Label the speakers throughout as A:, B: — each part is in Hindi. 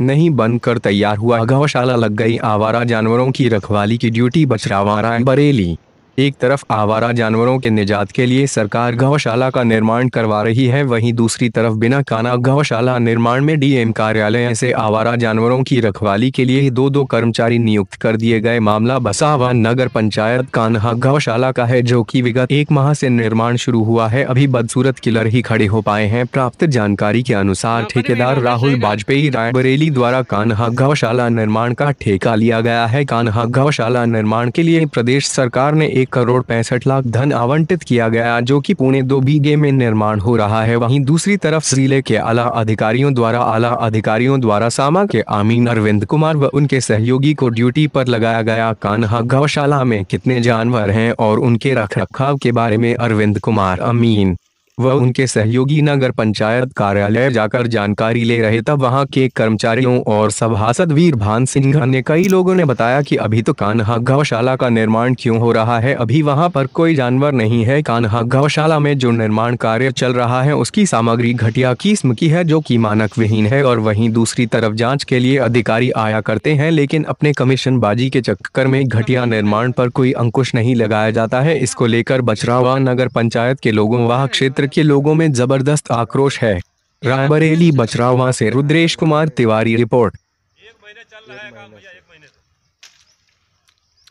A: नहीं बनकर तैयार हुआ गौशाला लग गई आवारा जानवरों की रखवाली की ड्यूटी बचरावारा बरेली एक तरफ आवारा जानवरों के निजात के लिए सरकार गौशाला का निर्माण करवा रही है वहीं दूसरी तरफ बिना काना गौशाला निर्माण में डीएम कार्यालय से आवारा जानवरों की रखवाली के लिए दो दो कर्मचारी नियुक्त कर दिए गए मामला बसावा नगर पंचायत कान्हा गौशाला का है जो की विगत एक माह से निर्माण शुरू हुआ है अभी बदसूरत किलर ही खड़े हो पाए हैं प्राप्त जानकारी के अनुसार हाँ, ठेकेदार राहुल वाजपेयी रायबरेली द्वारा कान्हा गौशाला निर्माण का ठेका लिया गया है कान्हा गौशाला निर्माण के लिए प्रदेश सरकार ने एक एक करोड़ पैंसठ लाख धन आवंटित किया गया जो कि पुणे दो बीघे में निर्माण हो रहा है वहीं दूसरी तरफ जिले के आला अधिकारियों द्वारा आला अधिकारियों द्वारा सामा के आमीन अरविंद कुमार व उनके सहयोगी को ड्यूटी पर लगाया गया कान्हा गौशाला में कितने जानवर है और उनके रख रखाव के बारे में अरविंद कुमार अमीन वह उनके सहयोगी नगर पंचायत कार्यालय जाकर जानकारी ले रहे तब वहां के कर्मचारियों और सभासद वीर भान सिंह ने कई लोगों ने बताया कि अभी तो कान्हा गौशाला का निर्माण क्यों हो रहा है अभी वहां पर कोई जानवर नहीं है कान्हा गौशाला में जो निर्माण कार्य चल रहा है उसकी सामग्री घटिया किस्म की है जो की मानक विहीन है और वही दूसरी तरफ जाँच के लिए अधिकारी आया करते हैं लेकिन अपने कमीशन के चक्कर में घटिया निर्माण पर कोई अंकुश नहीं लगाया जाता है इसको लेकर बचरावा नगर पंचायत के लोगों वह क्षेत्र क्षेत्र के लोगों में जबरदस्त आक्रोश है रायबरेली बचरावा से रुद्रेश कुमार तिवारी रिपोर्ट एक महीने चल रहा है काम भैया एक
B: महीने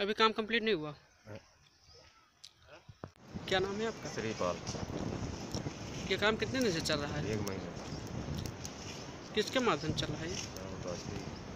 B: अभी काम कंप्लीट नहीं हुआ क्या नाम है आपका श्रीपाल ये काम कितने दिन से चल रहा है एक महीने किसके माध्यम चल रहा है